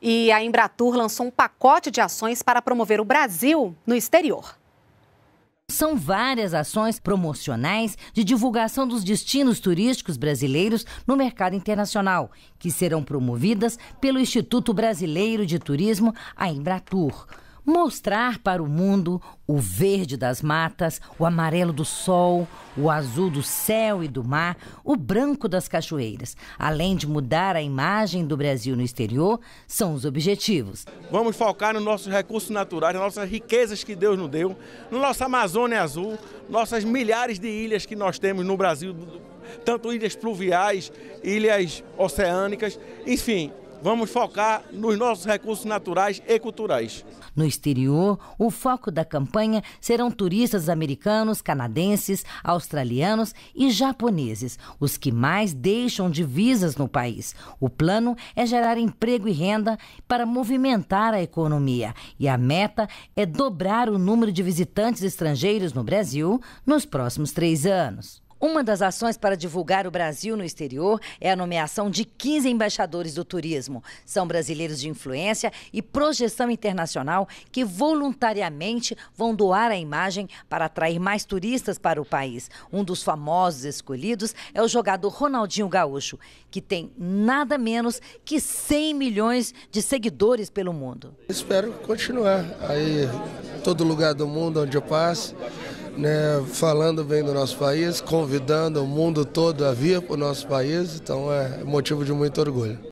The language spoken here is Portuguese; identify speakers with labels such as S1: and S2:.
S1: E a Embratur lançou um pacote de ações para promover o Brasil no exterior. São várias ações promocionais de divulgação dos destinos turísticos brasileiros no mercado internacional, que serão promovidas pelo Instituto Brasileiro de Turismo, a Embratur mostrar para o mundo o verde das matas, o amarelo do sol, o azul do céu e do mar, o branco das cachoeiras. Além de mudar a imagem do Brasil no exterior, são
S2: os objetivos. Vamos focar nos nossos recursos naturais, nas nossas riquezas que Deus nos deu, na nossa Amazônia azul, nossas milhares de ilhas que nós temos no Brasil, tanto ilhas pluviais, ilhas oceânicas, enfim, vamos focar nos nossos recursos naturais e culturais.
S1: No exterior, o foco da campanha serão turistas americanos, canadenses, australianos e japoneses, os que mais deixam divisas no país. O plano é gerar emprego e renda para movimentar a economia e a meta é dobrar o número de visitantes estrangeiros no Brasil nos próximos três anos. Uma das ações para divulgar o Brasil no exterior é a nomeação de 15 embaixadores do turismo. São brasileiros de influência e projeção internacional que voluntariamente vão doar a imagem para atrair mais turistas para o país. Um dos famosos escolhidos é o jogador Ronaldinho Gaúcho, que tem nada menos que 100 milhões de seguidores pelo mundo. Espero continuar aí todo lugar do mundo onde eu passo né, falando bem do nosso país, convidando o mundo todo a vir para o nosso país, então é motivo de muito orgulho.